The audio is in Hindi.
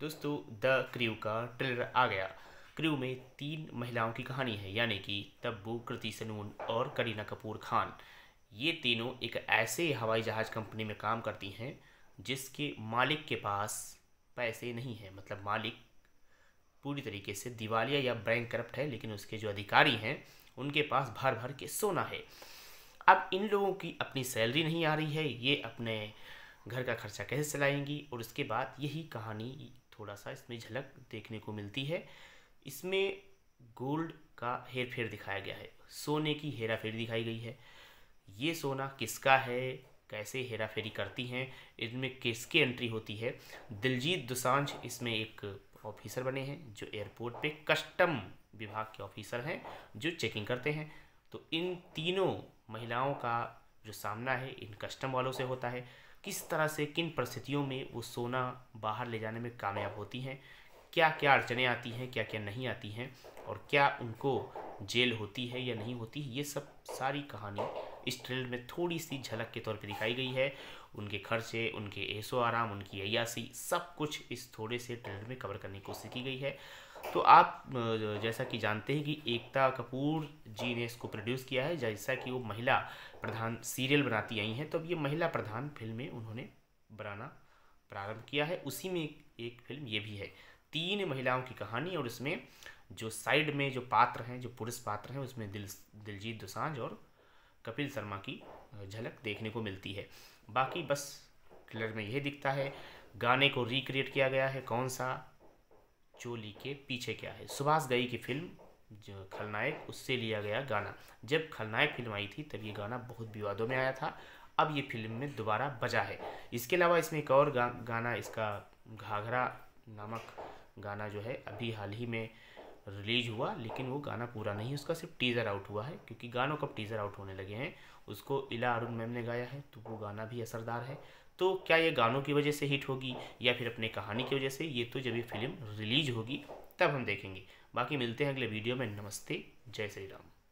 दोस्तों द क्रू का ट्रेलर आ गया क्रू में तीन महिलाओं की कहानी है यानी कि तब्बू कृति सनून और करीना कपूर खान ये तीनों एक ऐसे हवाई जहाज़ कंपनी में काम करती हैं जिसके मालिक के पास पैसे नहीं हैं मतलब मालिक पूरी तरीके से दिवालिया या बैंक करप्ट है लेकिन उसके जो अधिकारी हैं उनके पास भर भर के सोना है अब इन लोगों की अपनी सैलरी नहीं आ रही है ये अपने घर का खर्चा कैसे चलाएंगी और उसके बाद यही कहानी थोड़ा सा इसमें झलक देखने को मिलती है इसमें गोल्ड का हेर फेर दिखाया गया है सोने की हेरा फेरी दिखाई गई है ये सोना किसका है कैसे हेरा फेरी करती हैं इनमें किसकी एंट्री होती है दिलजीत दुसांझ इसमें एक ऑफिसर बने हैं जो एयरपोर्ट पे कस्टम विभाग के ऑफिसर हैं जो चेकिंग करते हैं तो इन तीनों महिलाओं का जो सामना है इन कस्टम वालों से होता है किस तरह से किन परिस्थितियों में वो सोना बाहर ले जाने में कामयाब होती हैं क्या क्या अड़चने आती हैं क्या क्या नहीं आती हैं और क्या उनको जेल होती है या नहीं होती है ये सब सारी कहानी इस ट्रेलर में थोड़ी सी झलक के तौर पर दिखाई गई है उनके खर्चे उनके ऐसो आराम उनकी अयासी सब कुछ इस थोड़े से ट्रेलर में कवर करने की कोशिश की गई है तो आप जैसा कि जानते हैं कि एकता कपूर जी ने इसको प्रोड्यूस किया है जैसा कि वो महिला प्रधान सीरियल बनाती आई हैं तो अब ये महिला प्रधान फिल्में उन्होंने बनाना प्रारंभ किया है उसी में एक फिल्म ये भी है तीन महिलाओं की कहानी और इसमें जो साइड में जो पात्र हैं जो पुरुष पात्र हैं उसमें दिल दिलजीत दुसांझ और कपिल शर्मा की झलक देखने को मिलती है बाकी बस ट्रेलर में यह दिखता है गाने को रिक्रिएट किया गया है कौन सा चोली के पीछे क्या है सुभाष गई की फिल्म जो खलनायक उससे लिया गया गाना जब खलनायक फिल्म आई थी तब ये गाना बहुत विवादों में आया था अब ये फिल्म में दोबारा बजा है इसके अलावा इसमें एक और गा, गाना इसका घाघरा नामक गाना जो है अभी हाल ही में रिलीज हुआ लेकिन वो गाना पूरा नहीं उसका सिर्फ टीज़र आउट हुआ है क्योंकि गानों कब टीज़र आउट होने लगे हैं उसको इला अरुण मैम ने गाया है तो वो गाना भी असरदार है तो क्या ये गानों की वजह से हिट होगी या फिर अपने कहानी की वजह से ये तो जब ये फिल्म रिलीज होगी तब हम देखेंगे बाकी मिलते हैं अगले वीडियो में नमस्ते जय श्री राम